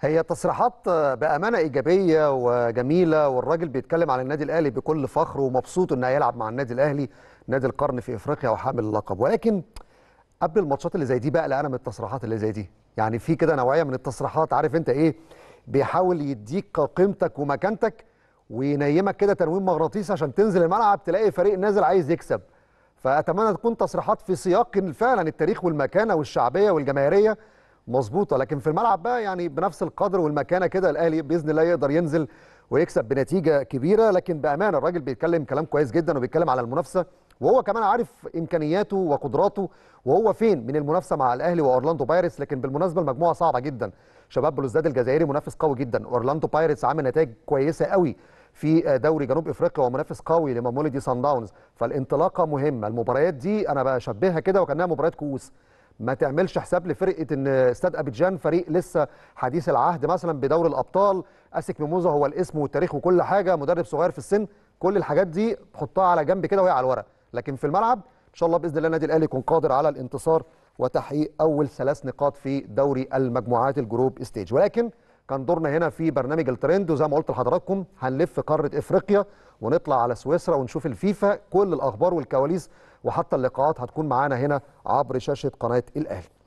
هي تصريحات بامانه ايجابيه وجميله والراجل بيتكلم عن النادي الاهلي بكل فخر ومبسوط انه هيلعب مع النادي الاهلي نادي القرن في افريقيا وحامل اللقب ولكن قبل الماتشات اللي زي دي بقى انا من التصريحات اللي زي دي يعني في كده نوعيه من التصريحات عارف انت ايه بيحاول يديك قيمتك ومكانتك وينيمك كده تنويم مغناطيسي عشان تنزل الملعب تلاقي فريق نازل عايز يكسب فاتمنى تكون تصريحات في سياق فعلا التاريخ والمكانه والشعبيه والجماهيريه مظبوطه لكن في الملعب بقى يعني بنفس القدر والمكانه كده الاهلي باذن الله يقدر ينزل ويكسب بنتيجه كبيره لكن بامانه الراجل بيتكلم كلام كويس جدا وبيتكلم على المنافسه وهو كمان عارف امكانياته وقدراته وهو فين من المنافسه مع الاهلي واورلاندو بايرتس لكن بالمناسبه المجموعه صعبه جدا شباب بلوزداد الجزائري منافس قوي جدا اورلاندو بايرتس عامل نتائج كويسه قوي في دوري جنوب افريقيا ومنافس قوي لمامولدي سان داونز فالانطلاقه مهمه المباريات دي انا بشبهها كده وكانها مباريات كؤوس ما تعملش حساب لفرقه ان استاد ابيجان فريق لسه حديث العهد مثلا بدوري الابطال اسك ميموزا هو الاسم والتاريخ وكل حاجه مدرب صغير في السن كل الحاجات دي حطها على جنب كده وهي على الورق لكن في الملعب ان شاء الله باذن الله النادي الاهلي يكون قادر على الانتصار وتحقيق اول ثلاث نقاط في دوري المجموعات الجروب ستيج ولكن كان دورنا هنا في برنامج الترند وزي ما قلت لحضراتكم هنلف قاره افريقيا ونطلع على سويسرا ونشوف الفيفا كل الاخبار والكواليس وحتى اللقاءات هتكون معانا هنا عبر شاشه قناه الاهلي